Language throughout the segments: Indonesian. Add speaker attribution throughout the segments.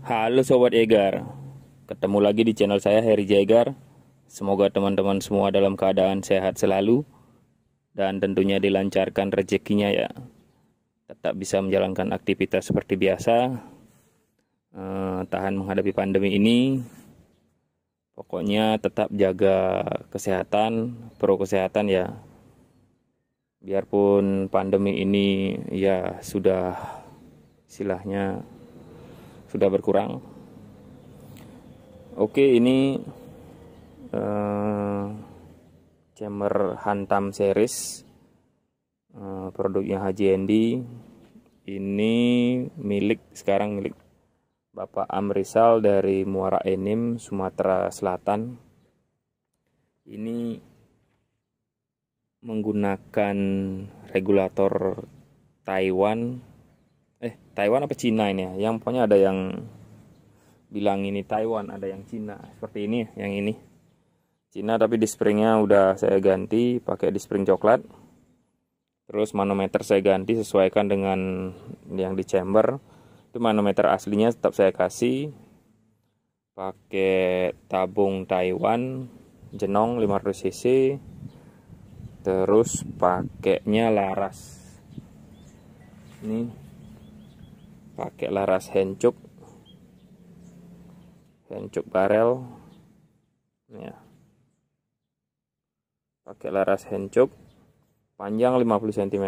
Speaker 1: Halo Sobat Egar Ketemu lagi di channel saya Heri Jegar Semoga teman-teman semua dalam keadaan sehat selalu Dan tentunya dilancarkan rezekinya ya Tetap bisa menjalankan aktivitas seperti biasa eh, Tahan menghadapi pandemi ini Pokoknya tetap jaga kesehatan Pro kesehatan ya Biarpun pandemi ini ya sudah Silahnya sudah berkurang. Oke, ini uh, eh, chamber hantam series uh, produknya HJND Ini milik sekarang milik Bapak Amrisal dari Muara Enim, Sumatera Selatan. Ini menggunakan regulator Taiwan eh Taiwan apa Cina ini ya yang pokoknya ada yang bilang ini Taiwan ada yang Cina seperti ini yang ini Cina tapi di springnya udah saya ganti pakai di spring coklat terus manometer saya ganti sesuaikan dengan yang di chamber itu manometer aslinya tetap saya kasih pakai tabung Taiwan jenong 500 cc terus pakainya laras ini pakai laras hencuk hencuk barel ya pakai laras hencuk panjang 50 cm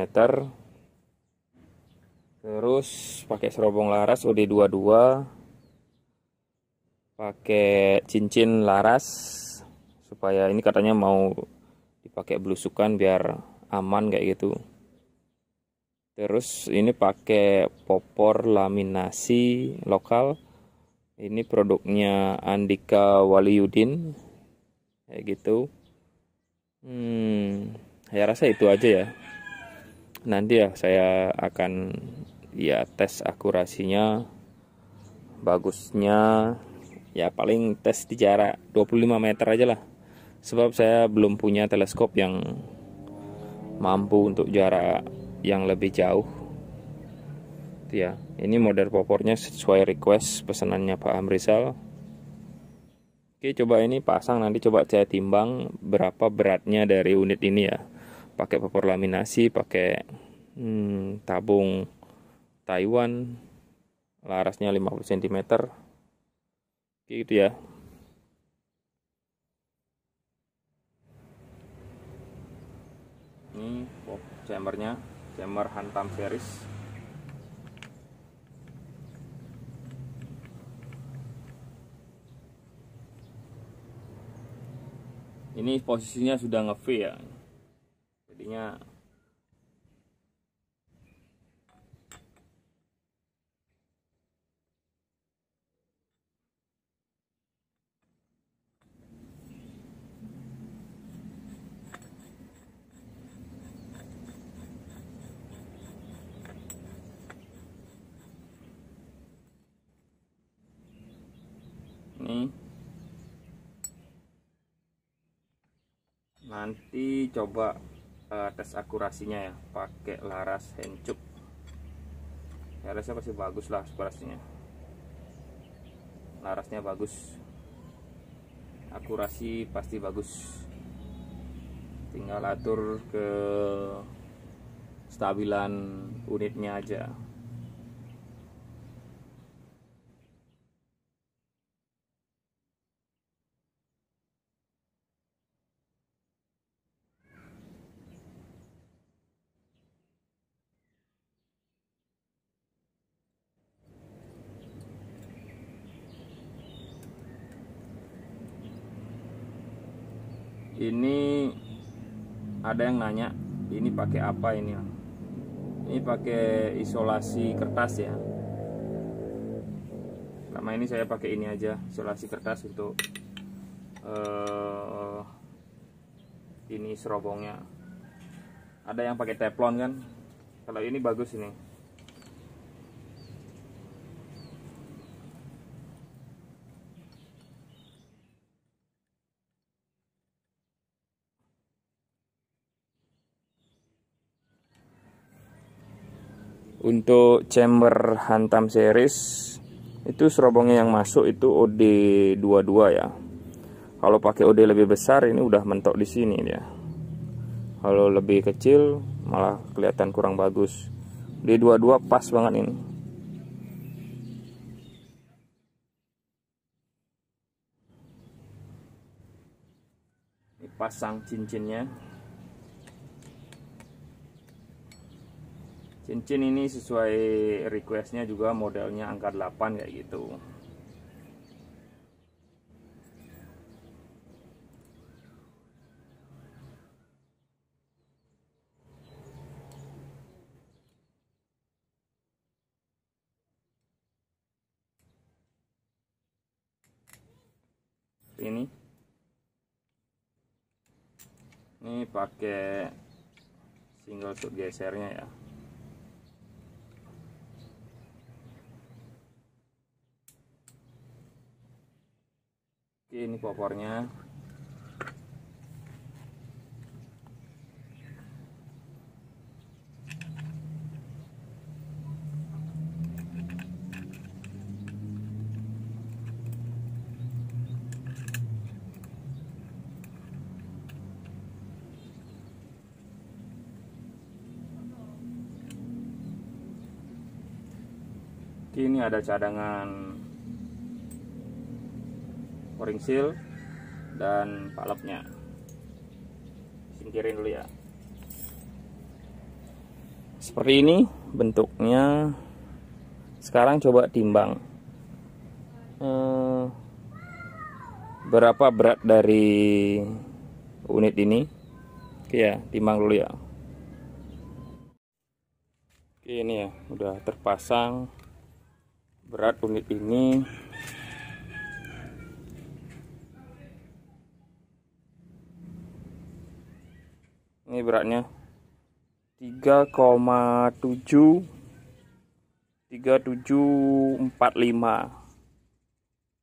Speaker 1: terus pakai serobong laras ud 22 pakai cincin laras supaya ini katanya mau dipakai belusukan biar aman kayak gitu terus ini pakai popor laminasi lokal ini produknya Andika Waliyudin kayak gitu hmm saya rasa itu aja ya nanti ya saya akan ya tes akurasinya bagusnya ya paling tes di jarak 25 meter aja lah sebab saya belum punya teleskop yang mampu untuk jarak yang lebih jauh ya ini model popornya sesuai request pesanannya Pak Amrizal Oke coba ini pasang nanti coba saya timbang berapa beratnya dari unit ini ya pakai popor laminasi pakai hmm, tabung Taiwan larasnya 50 cm Oke gitu ya ini chambernya jammer hantam series ini posisinya sudah nge ya jadinya nanti coba uh, tes akurasinya ya pakai laras hencup larasnya pasti bagus lah akurasinya larasnya bagus akurasi pasti bagus tinggal atur ke stabilan unitnya aja ini ada yang nanya ini pakai apa ini ini pakai isolasi kertas ya lama ini saya pakai ini aja isolasi kertas untuk uh, ini serobongnya ada yang pakai teflon kan kalau ini bagus ini untuk chamber hantam series itu serobongnya yang masuk itu OD22 ya kalau pakai OD lebih besar ini udah mentok di sini ya. kalau lebih kecil malah kelihatan kurang bagus D22 pas banget ini pasang cincinnya cincin ini sesuai requestnya juga modelnya angka 8 kayak gitu ini ini pakai single shot gesernya ya ini popornya ini ada cadangan O-ring seal dan palapnya singkirin dulu ya seperti ini bentuknya sekarang coba timbang eh, berapa berat dari unit ini oke ya timbang dulu ya oke ini ya udah terpasang berat unit ini beratnya 3,7 3745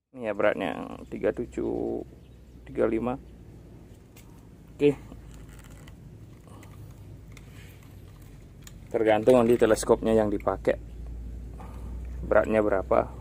Speaker 1: ini ya beratnya 3735 oke tergantung nanti teleskopnya yang dipakai beratnya berapa